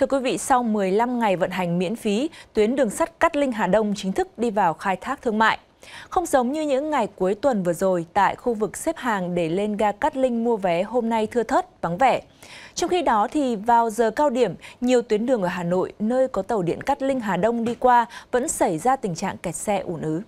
Thưa quý vị, sau 15 ngày vận hành miễn phí, tuyến đường sắt Cát Linh Hà Đông chính thức đi vào khai thác thương mại. Không giống như những ngày cuối tuần vừa rồi, tại khu vực xếp hàng để lên ga Cát Linh mua vé hôm nay thưa thớt, vắng vẻ. Trong khi đó thì vào giờ cao điểm, nhiều tuyến đường ở Hà Nội nơi có tàu điện Cát Linh Hà Đông đi qua vẫn xảy ra tình trạng kẹt xe ủn ứ.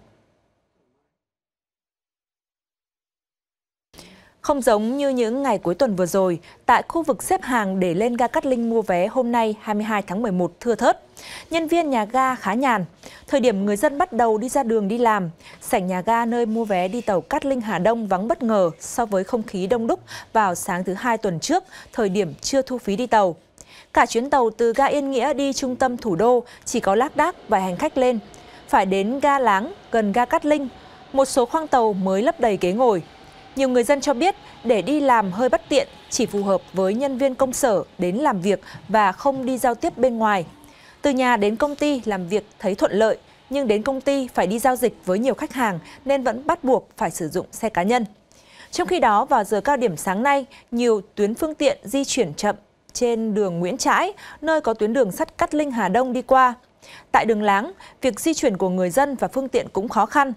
Không giống như những ngày cuối tuần vừa rồi, tại khu vực xếp hàng để lên ga Cát Linh mua vé hôm nay 22 tháng 11 thưa thớt, nhân viên nhà ga khá nhàn. Thời điểm người dân bắt đầu đi ra đường đi làm, sảnh nhà ga nơi mua vé đi tàu Cát Linh Hà Đông vắng bất ngờ so với không khí đông đúc vào sáng thứ hai tuần trước, thời điểm chưa thu phí đi tàu. Cả chuyến tàu từ ga Yên Nghĩa đi trung tâm thủ đô chỉ có lác đác vài hành khách lên. Phải đến ga Láng, gần ga Cát Linh, một số khoang tàu mới lấp đầy ghế ngồi, nhiều người dân cho biết để đi làm hơi bất tiện, chỉ phù hợp với nhân viên công sở đến làm việc và không đi giao tiếp bên ngoài. Từ nhà đến công ty làm việc thấy thuận lợi, nhưng đến công ty phải đi giao dịch với nhiều khách hàng nên vẫn bắt buộc phải sử dụng xe cá nhân. Trong khi đó, vào giờ cao điểm sáng nay, nhiều tuyến phương tiện di chuyển chậm trên đường Nguyễn Trãi, nơi có tuyến đường sắt Cát Linh Hà Đông đi qua. Tại đường láng, việc di chuyển của người dân và phương tiện cũng khó khăn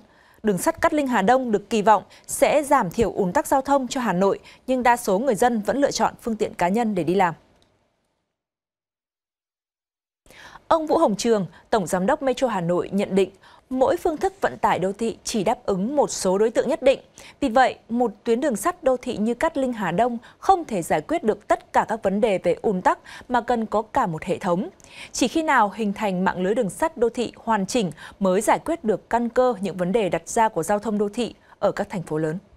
đường sắt Cát Linh Hà Đông được kỳ vọng sẽ giảm thiểu ùn tắc giao thông cho Hà Nội, nhưng đa số người dân vẫn lựa chọn phương tiện cá nhân để đi làm. Ông Vũ Hồng Trường, Tổng Giám đốc Metro Hà Nội nhận định mỗi phương thức vận tải đô thị chỉ đáp ứng một số đối tượng nhất định. Vì vậy, một tuyến đường sắt đô thị như Cát Linh Hà Đông không thể giải quyết được tất cả các vấn đề về ùn tắc mà cần có cả một hệ thống. Chỉ khi nào hình thành mạng lưới đường sắt đô thị hoàn chỉnh mới giải quyết được căn cơ những vấn đề đặt ra của giao thông đô thị ở các thành phố lớn.